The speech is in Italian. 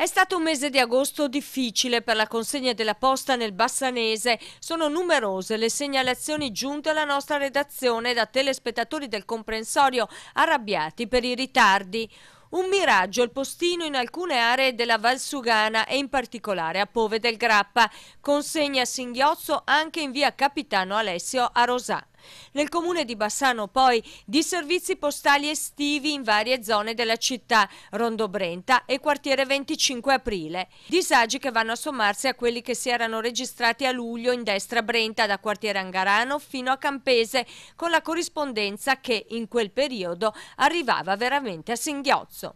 È stato un mese di agosto difficile per la consegna della posta nel Bassanese. Sono numerose le segnalazioni giunte alla nostra redazione da telespettatori del comprensorio arrabbiati per i ritardi. Un miraggio il postino in alcune aree della Valsugana e in particolare a Pove del Grappa. Consegna a singhiozzo anche in via Capitano Alessio a Rosà. Nel comune di Bassano poi di servizi postali estivi in varie zone della città, Rondo Brenta e quartiere 25 aprile. Disagi che vanno a sommarsi a quelli che si erano registrati a luglio in destra Brenta da quartiere Angarano fino a Campese con la corrispondenza che in quel periodo arrivava veramente a singhiozzo.